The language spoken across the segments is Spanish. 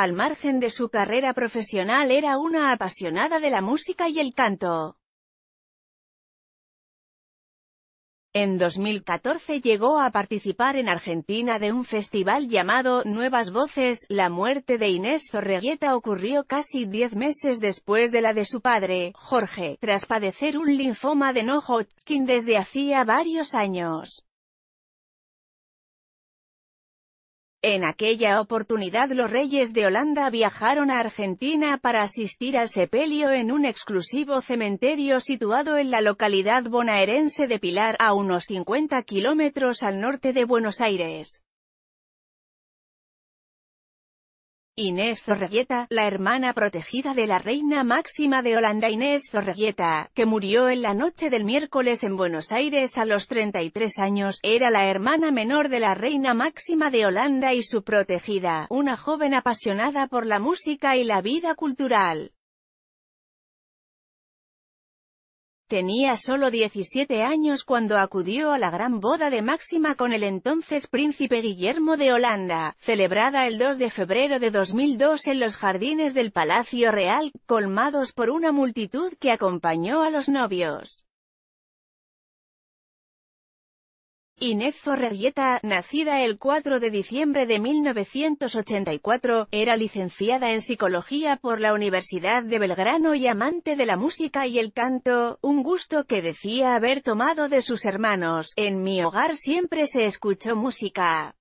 al margen de su carrera profesional era una apasionada de la música y el canto. En 2014 llegó a participar en Argentina de un festival llamado Nuevas Voces. La muerte de Inés Zorregueta ocurrió casi diez meses después de la de su padre, Jorge, tras padecer un linfoma de no Hodgkin desde hacía varios años. En aquella oportunidad los reyes de Holanda viajaron a Argentina para asistir al sepelio en un exclusivo cementerio situado en la localidad bonaerense de Pilar, a unos 50 kilómetros al norte de Buenos Aires. Inés Zorreguieta, la hermana protegida de la reina máxima de Holanda Inés Zorreguieta, que murió en la noche del miércoles en Buenos Aires a los 33 años, era la hermana menor de la reina máxima de Holanda y su protegida, una joven apasionada por la música y la vida cultural. Tenía solo 17 años cuando acudió a la gran boda de Máxima con el entonces príncipe Guillermo de Holanda, celebrada el 2 de febrero de 2002 en los jardines del Palacio Real, colmados por una multitud que acompañó a los novios. Inés Zorreguieta, nacida el 4 de diciembre de 1984, era licenciada en Psicología por la Universidad de Belgrano y amante de la música y el canto, un gusto que decía haber tomado de sus hermanos. En mi hogar siempre se escuchó música.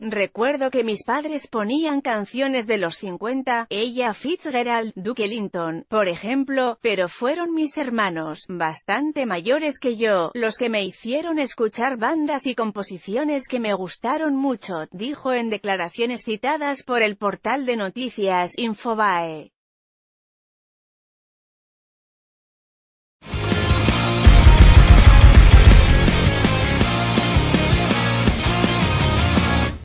Recuerdo que mis padres ponían canciones de los 50, ella Fitzgerald, Duke Linton, por ejemplo, pero fueron mis hermanos, bastante mayores que yo, los que me hicieron escuchar bandas y composiciones que me gustaron mucho, dijo en declaraciones citadas por el portal de noticias Infobae.